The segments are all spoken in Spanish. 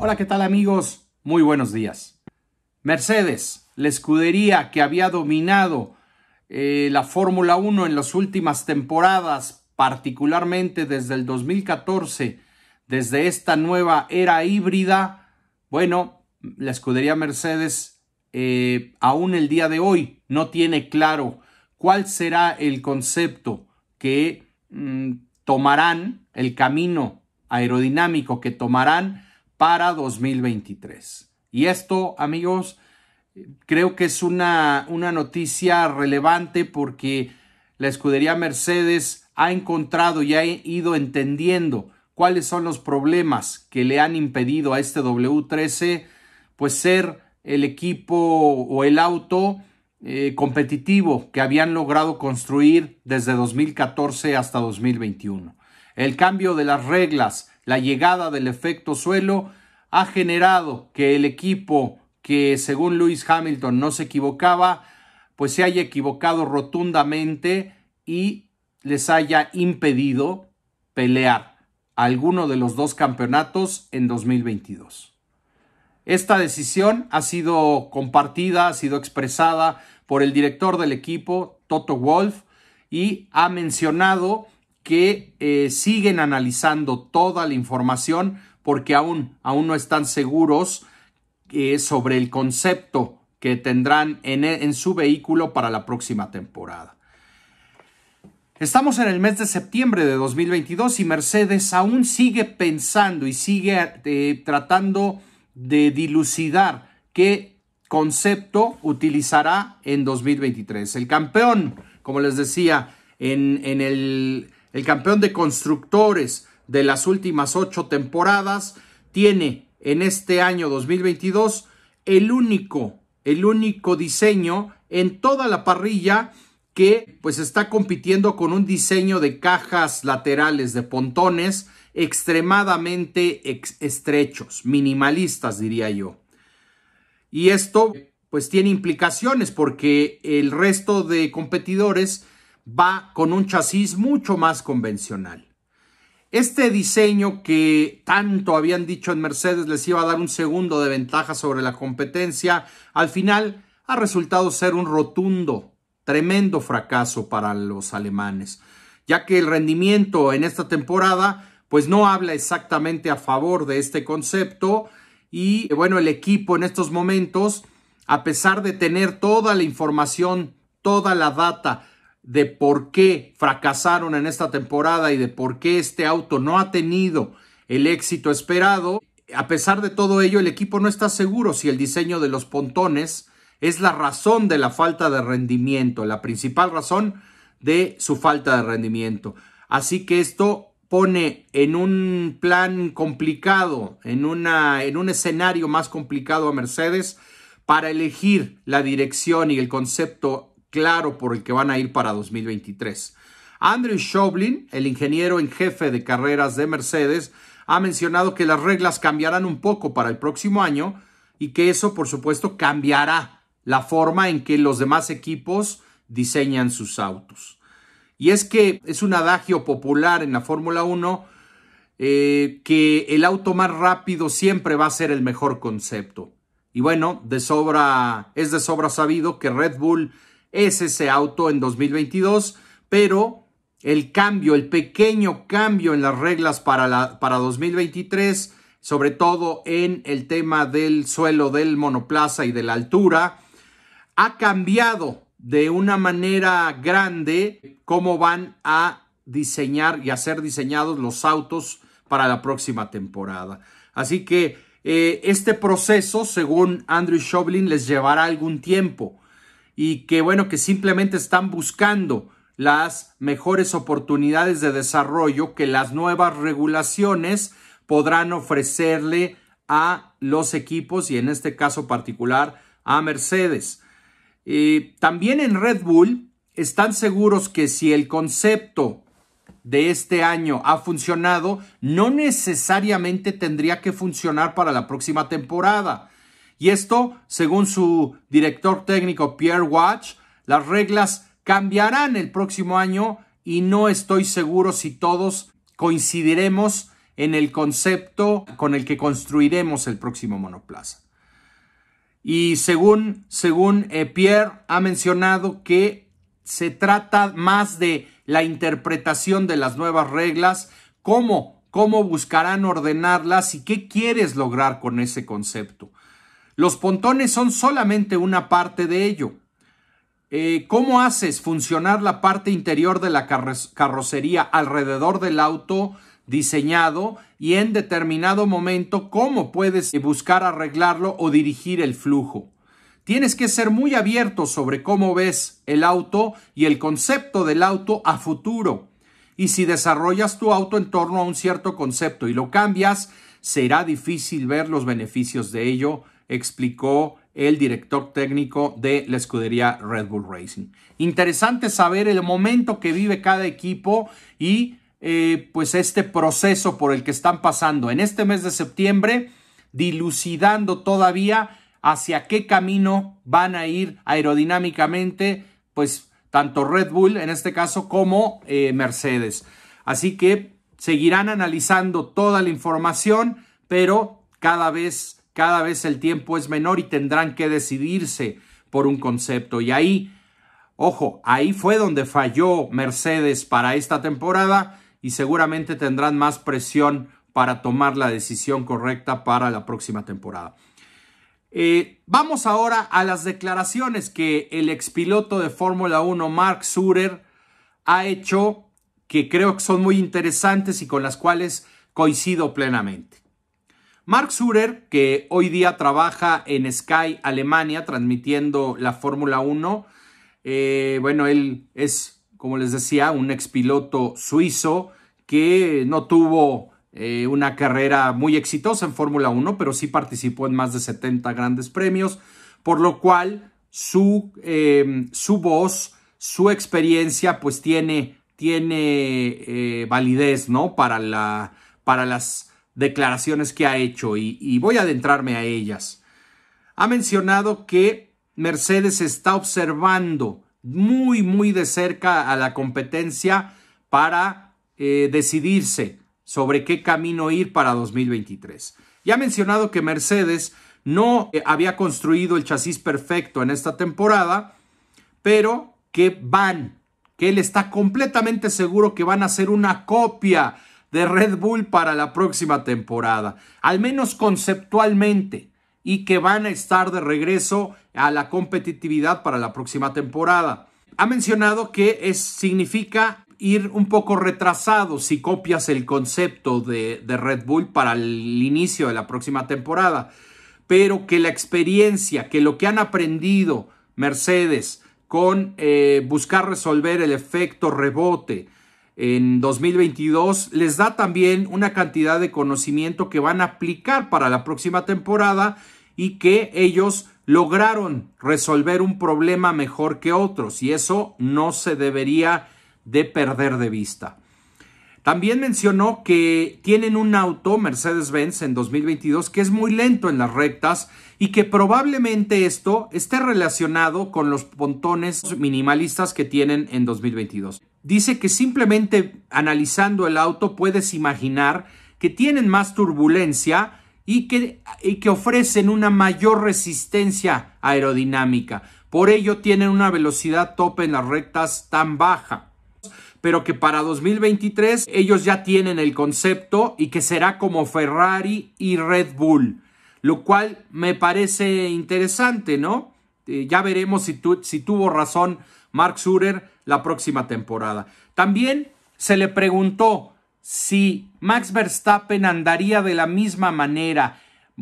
Hola, ¿qué tal amigos? Muy buenos días. Mercedes, la escudería que había dominado eh, la Fórmula 1 en las últimas temporadas, particularmente desde el 2014, desde esta nueva era híbrida, bueno, la escudería Mercedes eh, aún el día de hoy no tiene claro cuál será el concepto que mm, tomarán, el camino aerodinámico que tomarán para 2023. Y esto, amigos, creo que es una, una noticia relevante porque la escudería Mercedes ha encontrado y ha ido entendiendo cuáles son los problemas que le han impedido a este W13 pues ser el equipo o el auto eh, competitivo que habían logrado construir desde 2014 hasta 2021. El cambio de las reglas, la llegada del efecto suelo ha generado que el equipo que según Lewis Hamilton no se equivocaba, pues se haya equivocado rotundamente y les haya impedido pelear alguno de los dos campeonatos en 2022. Esta decisión ha sido compartida, ha sido expresada por el director del equipo, Toto Wolf, y ha mencionado que eh, siguen analizando toda la información porque aún, aún no están seguros eh, sobre el concepto que tendrán e, en, su vehículo para la próxima temporada. Estamos en el mes de septiembre de 2022 y Mercedes aún sigue pensando y sigue eh, tratando de dilucidar qué concepto utilizará en 2023. El campeón, como les decía, en el el campeón de constructores de las últimas ocho temporadas, tiene en este año 2022 el único, el único diseño en toda la parrilla que pues está compitiendo con un diseño de cajas laterales de pontones extremadamente estrechos, minimalistas diría yo. Y esto pues tiene implicaciones porque el resto de competidores va con un chasis mucho más convencional. Este diseño que tanto habían dicho en Mercedes les iba a dar un segundo de ventaja sobre la competencia, al final ha resultado ser un rotundo, tremendo fracaso para los alemanes, ya que el rendimiento en esta temporada pues no habla exactamente a favor de este concepto y bueno, el equipo en estos momentos, a pesar de tener toda la información, toda la data, de por qué fracasaron en esta temporada y de por qué este auto no ha tenido el éxito esperado. A pesar de todo ello, el equipo no está seguro si el diseño de los pontones es la razón de la falta de rendimiento, la principal razón de su falta de rendimiento. Así que esto pone en un plan complicado, en, una, en un escenario más complicado a Mercedes para elegir la dirección y el concepto claro por el que van a ir para 2023. Andrew Shoblin, el ingeniero en jefe de carreras de Mercedes, ha mencionado que las reglas cambiarán un poco para el próximo año y que eso, por supuesto, cambiará la forma en que los demás equipos diseñan sus autos. Y es que es un adagio popular en la Fórmula 1 eh, que el auto más rápido siempre va a ser el mejor concepto. Y bueno, de sobra, es de sobra sabido que Red Bull es ese auto en 2022, pero el cambio, el pequeño cambio en las reglas para, la, para 2023, sobre todo en el tema del suelo del monoplaza y de la altura, ha cambiado de una manera grande cómo van a diseñar y hacer diseñados los autos para la próxima temporada. Así que eh, este proceso, según Andrew Shoblin, les llevará algún tiempo y que bueno, que simplemente están buscando las mejores oportunidades de desarrollo que las nuevas regulaciones podrán ofrecerle a los equipos y en este caso particular a Mercedes. y eh, también en Red Bull están seguros que si el concepto de este año ha funcionado, no necesariamente tendría que funcionar para la próxima temporada. Y esto, según su director técnico Pierre Watch, las reglas cambiarán el próximo año y no estoy seguro si todos coincidiremos en el concepto con el que construiremos el próximo monoplaza. Y según, según eh, Pierre ha mencionado que se trata más de la interpretación de las nuevas reglas, cómo buscarán ordenarlas y qué quieres lograr con ese concepto. Los pontones son solamente una parte de ello. Eh, ¿Cómo haces funcionar la parte interior de la carrocería alrededor del auto diseñado y en determinado momento cómo puedes buscar arreglarlo o dirigir el flujo? Tienes que ser muy abierto sobre cómo ves el auto y el concepto del auto a futuro. Y si desarrollas tu auto en torno a un cierto concepto y lo cambias, será difícil ver los beneficios de ello explicó el director técnico de la escudería Red Bull Racing. Interesante saber el momento que vive cada equipo y eh, pues este proceso por el que están pasando en este mes de septiembre, dilucidando todavía hacia qué camino van a ir aerodinámicamente, pues tanto Red Bull en este caso como eh, Mercedes. Así que seguirán analizando toda la información, pero cada vez cada vez el tiempo es menor y tendrán que decidirse por un concepto. Y ahí, ojo, ahí fue donde falló Mercedes para esta temporada y seguramente tendrán más presión para tomar la decisión correcta para la próxima temporada. Eh, vamos ahora a las declaraciones que el expiloto de Fórmula 1, Mark Surer, ha hecho, que creo que son muy interesantes y con las cuales coincido plenamente. Mark Surer, que hoy día trabaja en Sky Alemania transmitiendo la Fórmula 1, eh, bueno, él es, como les decía, un expiloto suizo que no tuvo eh, una carrera muy exitosa en Fórmula 1, pero sí participó en más de 70 grandes premios, por lo cual su, em, su voz, su experiencia, pues tiene, tiene eh, validez, ¿no? Para, la, para las declaraciones que ha hecho y, voy a adentrarme a ellas. Ha mencionado que Mercedes está observando muy, muy de cerca a la competencia para eh, decidirse sobre qué camino ir para 2023. Y ha mencionado que Mercedes no eh, había construido el chasis perfecto en esta temporada, pero que van, que él está completamente seguro que van a hacer una copia de Red Bull para la próxima temporada, al menos conceptualmente, y que van a estar de regreso a la competitividad para la próxima temporada. Ha mencionado que es, significa ir un poco retrasado si copias el concepto de, Red Bull para el inicio de la próxima temporada, pero que la experiencia, que lo que han aprendido Mercedes con eh, buscar resolver el efecto rebote, en 2022 les da también una cantidad de conocimiento que van a aplicar para la próxima temporada y que ellos lograron resolver un problema mejor que otros y eso no se debería de perder de vista. También mencionó que tienen un auto Mercedes-Benz en 2022 que es muy lento en las rectas y que probablemente esto esté relacionado con los pontones minimalistas que tienen en 2022 dice que simplemente analizando el auto puedes imaginar que tienen más turbulencia y que, que ofrecen una mayor resistencia aerodinámica. Por ello tienen una velocidad tope en las rectas tan baja. Pero que para 2023 ellos ya tienen el concepto y que será como Ferrari y Red Bull. Lo cual me parece interesante, ¿no? Eh, ya veremos si, si tuvo razón Mark Surer la próxima temporada. También se le preguntó si Max Verstappen andaría de la misma manera,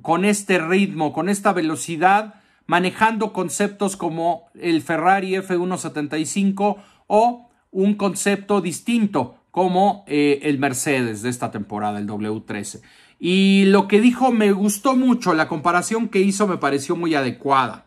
con este ritmo, con esta velocidad, manejando conceptos como el Ferrari F175 o un concepto distinto como eh, el Mercedes de esta temporada, el W13. Y lo que dijo me gustó mucho, la comparación que hizo me pareció muy adecuada.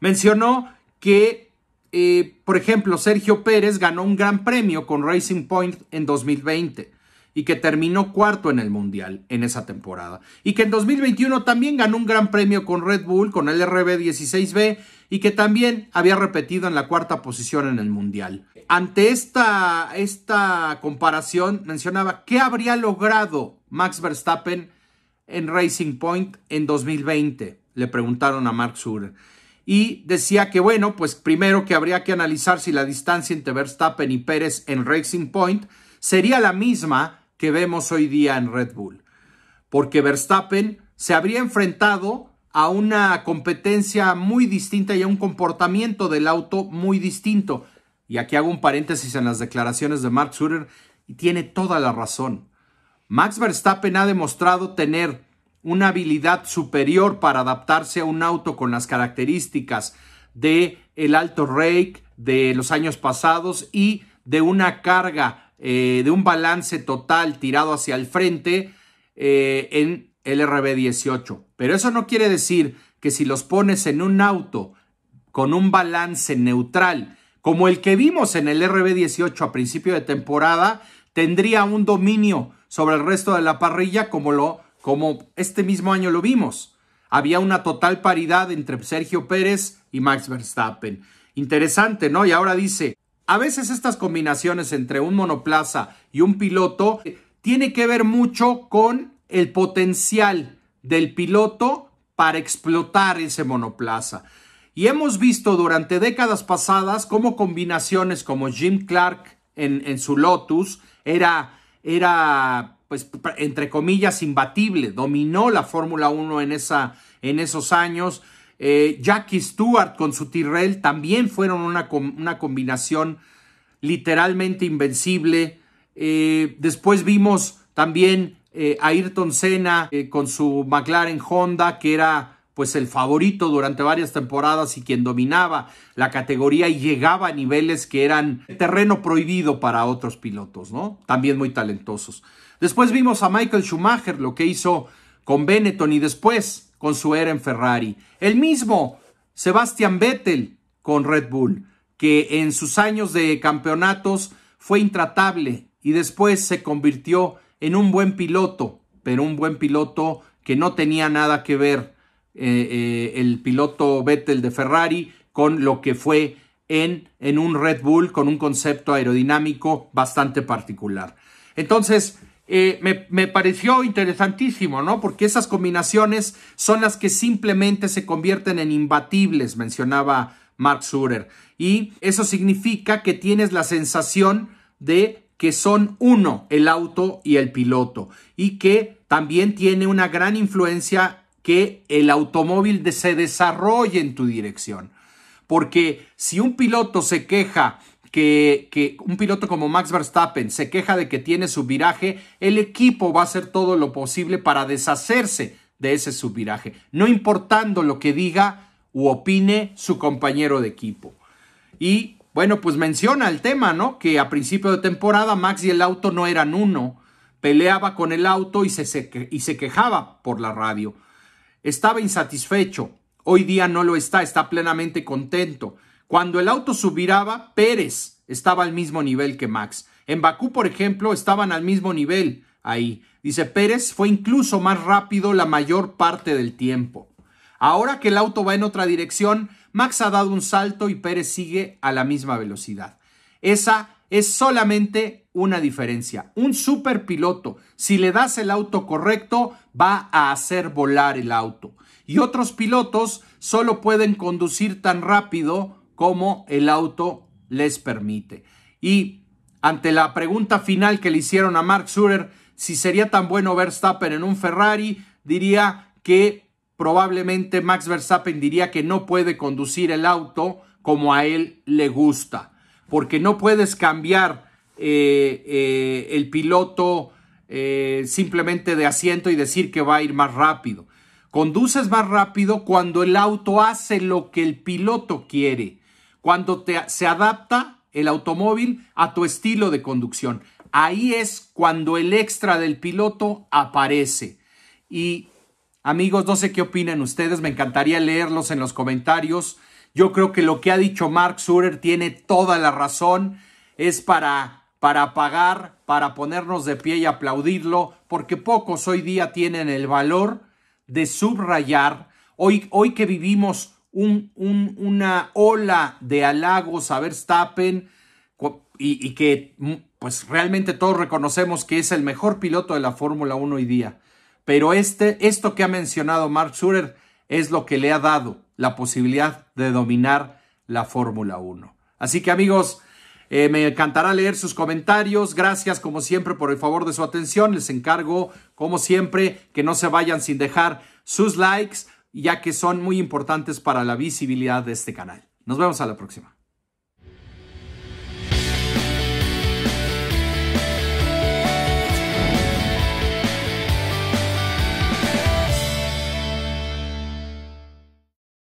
Mencionó que eh, por ejemplo, Sergio Pérez ganó un gran premio con Racing Point en 2020 y que terminó cuarto en el Mundial en esa temporada. Y que en 2021 también ganó un gran premio con Red Bull, con el RB16B, y que también había repetido en la cuarta posición en el Mundial. Ante esta, esta comparación mencionaba, ¿qué habría logrado Max Verstappen en Racing Point en 2020? Le preguntaron a Mark Surer y decía que bueno, pues primero que habría que analizar si la distancia entre Verstappen y Pérez en Racing Point sería la misma que vemos hoy día en Red Bull, porque Verstappen se habría enfrentado a una competencia muy distinta y a un comportamiento del auto muy distinto. Y aquí hago un paréntesis en las declaraciones de Mark Surer y tiene toda la razón. Max Verstappen ha demostrado tener una habilidad superior para adaptarse a un auto con las características de el alto rake de los años pasados y de una carga, eh, de un balance total tirado hacia el frente eh, en el RB18. Pero eso no quiere decir que si los pones en un auto con un balance neutral, como el que vimos en el RB18 a principio de temporada, tendría un dominio sobre el resto de la parrilla como lo como este mismo año lo vimos. Había una total paridad entre Sergio Pérez y Max Verstappen. Interesante, ¿no? Y ahora dice, a veces estas combinaciones entre un monoplaza y un piloto eh, tiene que ver mucho con el potencial del piloto para explotar ese monoplaza. Y hemos visto durante décadas pasadas cómo combinaciones como Jim Clark en, su Lotus era, era pues entre comillas, imbatible. Dominó la Fórmula 1 en, esa, en esos años. Eh, Jackie Stewart con su Tyrrell también fueron una, una combinación literalmente invencible. Eh, después vimos también a eh, Ayrton Senna con su McLaren Honda, que era pues el favorito durante varias temporadas y quien dominaba la categoría y llegaba a niveles que eran terreno prohibido para otros pilotos, ¿no? También muy talentosos. Después vimos a Michael Schumacher, lo que hizo con Benetton y después con su era en Ferrari. El mismo Sebastian Vettel con Red Bull, que en sus años de campeonatos fue intratable y después se convirtió en un buen piloto, pero un buen piloto que no tenía nada que ver eh, eh, el piloto Vettel de Ferrari con lo que fue en, en un Red Bull con un concepto aerodinámico bastante particular. Entonces, eh, me, me, pareció interesantísimo, ¿no? Porque esas combinaciones son las que simplemente se convierten en imbatibles, mencionaba Mark Surer. Y eso significa que tienes la sensación de que son uno, el auto y el piloto, y que también tiene una gran influencia que el automóvil se desarrolle en tu dirección. Porque si un piloto se queja que, un piloto como Max Verstappen se queja de que tiene subviraje, el equipo va a hacer todo lo posible para deshacerse de ese subviraje, no importando lo que diga u opine su compañero de equipo. Y bueno, pues menciona el tema, ¿no? Que a principio de temporada Max y el auto no eran uno, peleaba con el auto y se, y se quejaba por la radio. Estaba insatisfecho, hoy día no lo está, está plenamente contento. Cuando el auto subiraba, Pérez estaba al mismo nivel que Max. En Bakú, por ejemplo, estaban al mismo nivel ahí. Dice Pérez fue incluso más rápido la mayor parte del tiempo. Ahora que el auto va en otra dirección, Max ha dado un salto y Pérez sigue a la misma velocidad. Esa es solamente una diferencia. Un superpiloto, si le das el auto correcto, va a hacer volar el auto. Y otros pilotos solo pueden conducir tan rápido como el auto les permite. Y ante la pregunta final que le hicieron a Mark Surer, si sería tan bueno Verstappen en un Ferrari, diría que probablemente Max Verstappen diría que no puede conducir el auto como a él le gusta, porque no puedes cambiar eh, eh, el piloto eh, simplemente de asiento y decir que va a ir más rápido. Conduces más rápido cuando el auto hace lo que el piloto quiere, cuando se adapta el automóvil a tu estilo de conducción. Ahí es cuando el extra del piloto aparece. Y amigos, no sé qué opinan ustedes, me encantaría leerlos en los comentarios. Yo creo que lo que ha dicho Mark Surer tiene toda la razón. Es para para pagar, para ponernos de pie y aplaudirlo, porque pocos hoy día tienen el valor de subrayar, hoy, hoy que vivimos un, una ola de halagos a Verstappen y, y que mm, pues realmente todos reconocemos que es el mejor piloto de la Fórmula 1 hoy día. Pero este, esto que ha mencionado Mark Surer es lo que le ha dado la posibilidad de dominar la Fórmula 1. Así que amigos, eh, me encantará leer sus comentarios. Gracias como siempre por el favor de su atención. Les encargo como siempre que no se vayan sin dejar sus likes ya que son muy importantes para la visibilidad de este canal. Nos vemos a la próxima.